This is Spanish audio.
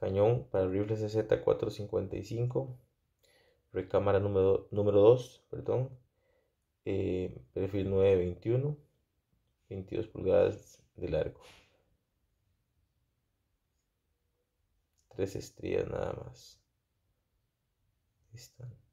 Cañón para rifle CZ455. Recámara número, número 2, perdón. Eh, perfil 921. 22 pulgadas de largo. Tres estrías nada más. Están.